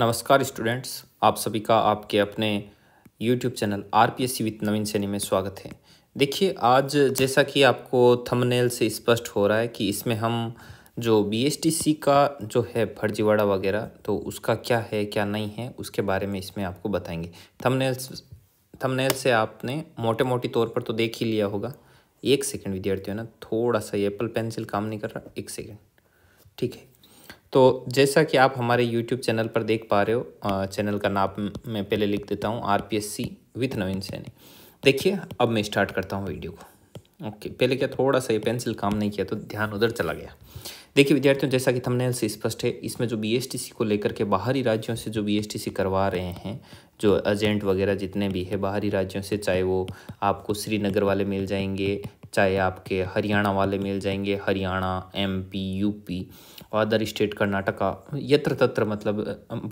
नमस्कार स्टूडेंट्स आप सभी का आपके अपने YouTube channel R P S C with Naveen Saini में स्वागत है देखिए आज जैसा कि आपको थंबनेल से स्पष्ट हो रहा है कि इसमें हम जो बी एस टी सी का जो है फर्जीवाड़ा वगैरह तो उसका क्या है क्या नहीं है उसके बारे में इसमें आपको बताएंगे थंबनेल थंबनेल से आपने मोटे मोटी तौर पर तो देख ही लिया होगा एक सेकेंड विद्यार्थियों ना थोड़ा सा एप्पल पेंसिल काम नहीं कर रहा एक सेकेंड ठीक है तो जैसा कि आप हमारे YouTube चैनल पर देख पा रहे हो चैनल का नाम मैं पहले लिख देता हूँ R P S C with Naveen Saini देखिए अब मैं स्टार्ट करता हूँ वीडियो को ओके पहले क्या थोड़ा सा ये पेंसिल काम नहीं किया तो ध्यान उधर चला गया देखिए विद्यार्थियों जैसा कि थंबनेल से स्पष्ट है इसमें जो बीएसटीसी को लेकर के बाहरी राज्यों से जो बीएसटीसी करवा रहे हैं जो एजेंट वगैरह जितने भी है बाहरी राज्यों से चाहे वो आपको श्रीनगर वाले मिल जाएंगे चाहे आपके हरियाणा वाले मिल जाएंगे हरियाणा एम यू यूपी और अदर स्टेट कर्नाटका यत्र तत्र मतलब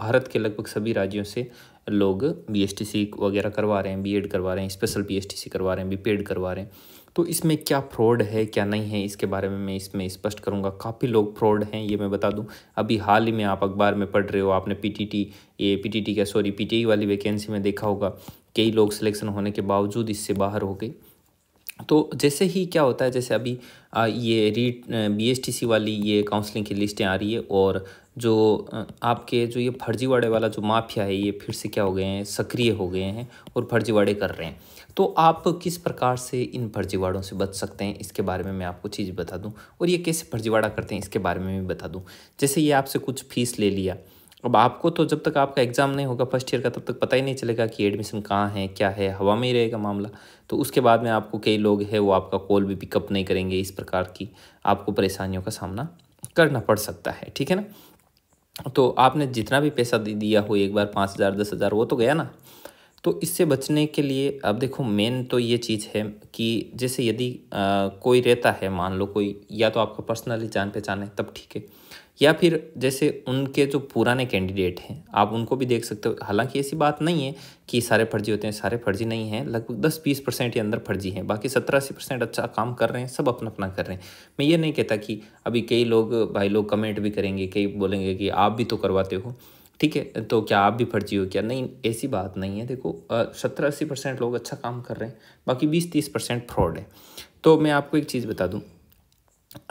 भारत के लगभग सभी राज्यों से लोग बीएसटीसी वगैरह करवा रहे हैं बीएड करवा रहे हैं स्पेशल बीएसटीसी करवा रहे हैं बीपेड करवा रहे हैं तो इसमें क्या फ्रॉड है क्या नहीं है इसके बारे में मैं इसमें स्पष्ट करूंगा काफ़ी लोग फ्रॉड हैं ये मैं बता दूं अभी हाल ही में आप अखबार में पढ़ रहे हो आपने पीटीटी ये पीटीटी क्या सॉरी पीटीई e वाली वैकेंसी में देखा होगा कई लोग सिलेक्शन होने के बावजूद इससे बाहर हो गए तो जैसे ही क्या होता है जैसे अभी ये रीट बी वाली ये काउंसलिंग की लिस्टें आ रही है और जो आपके जो ये फर्जीवाड़े वाला जो माफिया है ये फिर से क्या हो गए हैं सक्रिय हो गए हैं और फर्जीवाड़े कर रहे हैं तो आप किस प्रकार से इन फर्जीवाड़ों से बच सकते हैं इसके बारे में मैं आपको चीज़ बता दूं और ये कैसे फर्जीवाड़ा करते हैं इसके बारे में भी बता दूं जैसे ये आपसे कुछ फीस ले लिया अब आपको तो जब तक आपका एग्ज़ाम नहीं होगा फर्स्ट ईयर का तब तक पता ही नहीं चलेगा कि एडमिशन कहाँ है क्या है हवा में ही रहेगा मामला तो उसके बाद में आपको कई लोग हैं वो आपका कॉल भी पिकअप नहीं करेंगे इस प्रकार की आपको परेशानियों का सामना करना पड़ सकता है ठीक है ना तो आपने जितना भी पैसा दे दिया हो एक बार पाँच हज़ार दस हज़ार वो तो गया ना तो इससे बचने के लिए अब देखो मेन तो ये चीज़ है कि जैसे यदि आ, कोई रहता है मान लो कोई या तो आपका पर्सनली जान पहचान है तब ठीक है या फिर जैसे उनके जो पुराने कैंडिडेट हैं आप उनको भी देख सकते हो हालांकि ऐसी बात नहीं है कि सारे फर्जी होते हैं सारे फर्जी नहीं हैं लगभग दस बीस परसेंट के अंदर फर्जी हैं बाकी सत्रह अस्सी परसेंट अच्छा काम कर रहे हैं सब अपना अपना कर रहे हैं मैं ये नहीं कहता कि अभी कई लोग भाई लोग कमेंट भी करेंगे कई बोलेंगे कि आप भी तो करवाते हो ठीक है तो क्या आप भी फर्जी हो क्या नहीं ऐसी बात नहीं है देखो सत्रह अस्सी परसेंट लोग अच्छा काम कर रहे हैं बाकी बीस तीस परसेंट फ्रॉड है तो मैं आपको एक चीज़ बता दूँ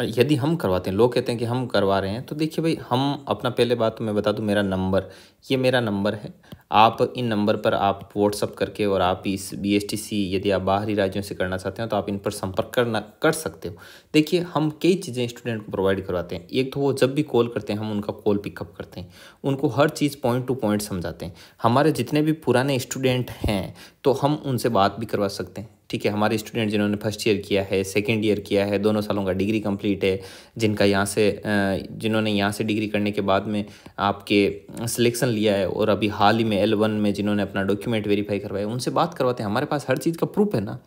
यदि हम करवाते हैं लोग कहते हैं कि हम करवा रहे हैं तो देखिए भाई हम अपना पहले बात तो मैं बता दूं मेरा नंबर ये मेरा नंबर है आप इन नंबर पर आप व्हाट्सअप करके और आप इस बी एस टी सी यदि आप बाहरी राज्यों से करना चाहते हैं तो आप इन पर संपर्क करना कर सकते हो देखिए हम कई चीज़ें स्टूडेंट को प्रोवाइड करवाते हैं एक तो वो जब भी कॉल करते हैं हम उनका कॉल पिकअप करते हैं उनको हर चीज़ पॉइंट टू पॉइंट समझाते हैं हमारे जितने भी पुराने स्टूडेंट हैं तो हम उनसे बात भी करवा सकते हैं ठीक है हमारे स्टूडेंट जिन्होंने फर्स्ट ईयर किया है सेकेंड ईयर किया है दोनों सालों का डिग्री कंप्लीट है जिनका यहाँ से जिन्होंने यहाँ से डिग्री करने के बाद में आपके सिलेक्शन लिया है और अभी हाल ही में एल वन में जिन्होंने अपना डॉक्यूमेंट वेरीफाई करवाया उनसे बात करवाते हैं हमारे पास हर चीज़ का प्रूफ है ना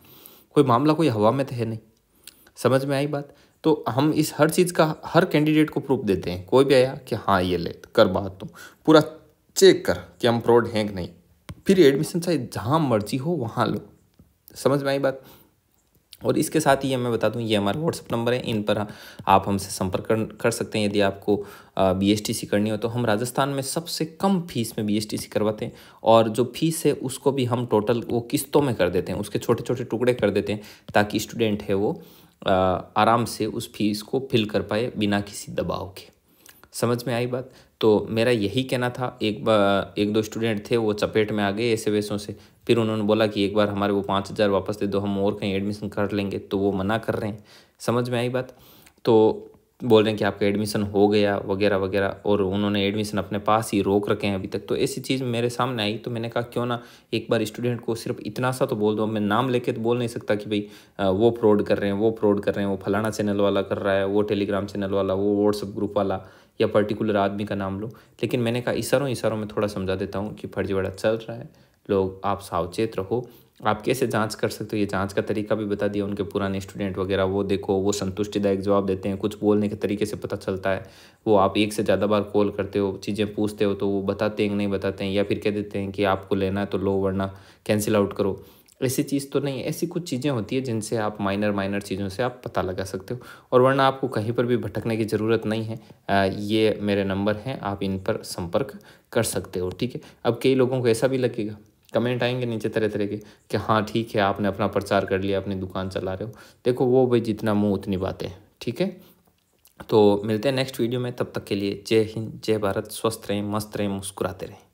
कोई मामला कोई हवा में तो है नहीं समझ में आई बात तो हम इस हर चीज़ का हर कैंडिडेट को प्रूफ देते हैं कोई भी आया कि हाँ ये ले कर बात तो पूरा चेक कर कि हम फ्रॉड हैं कि नहीं फिर एडमिशन चाहे जहाँ मर्जी हो वहाँ लो समझ में आई बात और इसके साथ ही मैं बता दूं ये हमारा व्हाट्सअप नंबर है इन पर आप हमसे संपर्क कर, कर सकते हैं यदि आपको बी एस टी सी करनी हो तो हम राजस्थान में सबसे कम फीस में बी एस टी सी करवाते हैं और जो फीस है उसको भी हम टोटल वो किस्तों में कर देते हैं उसके छोटे छोटे टुकड़े कर देते हैं ताकि स्टूडेंट है वो आराम से उस फीस को फिल कर पाए बिना किसी दबाव के समझ में आई बात तो मेरा यही कहना था एक बार एक दो स्टूडेंट थे वो चपेट में आ गए ऐसे वैसों से फिर उन्होंने बोला कि एक बार हमारे वो पाँच हज़ार वापस दे दो हम और कहीं एडमिशन कर लेंगे तो वो मना कर रहे हैं समझ में आई बात तो बोल रहे हैं कि आपका एडमिशन हो गया वगैरह वगैरह और उन्होंने एडमिशन अपने पास ही रोक रखे हैं अभी तक तो ऐसी चीज़ मेरे सामने आई तो मैंने कहा क्यों ना एक बार स्टूडेंट को सिर्फ इतना सा तो बोल दो मैं नाम लेके तो बोल नहीं सकता कि भाई वो फ्रॉड कर रहे हैं वो फ्रॉड कर रहे हैं वो फलाना चैनल वाला कर रहा है वो टेलीग्राम चैनल वाला वो व्हाट्सअप ग्रुप वाला या पर्टिकुलर आदमी का नाम लो लेकिन मैंने कहा इशारों इशारों में थोड़ा समझा देता हूँ कि फर्जीवाड़ा चल रहा है लोग आप सावचेत रहो आप कैसे जांच कर सकते हो ये जांच का तरीका भी बता दिया उनके पुराने स्टूडेंट वगैरह वो देखो वो संतुष्टिदायक जवाब देते हैं कुछ बोलने के तरीके से पता चलता है वो आप एक से ज़्यादा बार कॉल करते हो चीज़ें पूछते हो तो वो बताते हैं नहीं बताते हैं या फिर कह देते हैं कि आपको लेना है तो लो वरना कैंसिल आउट करो ऐसी चीज़ तो नहीं ऐसी कुछ चीज़ें होती है जिनसे आप माइनर माइनर चीज़ों से आप पता लगा सकते हो और वरना आपको कहीं पर भी भटकने की ज़रूरत नहीं है आ, ये मेरे नंबर हैं आप इन पर संपर्क कर सकते हो ठीक है अब कई लोगों को ऐसा भी लगेगा कमेंट आएंगे नीचे तरह तरह के कि हाँ ठीक है आपने अपना प्रचार कर लिया अपनी दुकान चला रहे हो देखो वो भाई जितना मुँह उतनी बातें ठीक है तो मिलते हैं नेक्स्ट वीडियो में तब तक के लिए जय हिंद जय भारत स्वस्थ रहें मस्त रहें मुस्कुराते रहें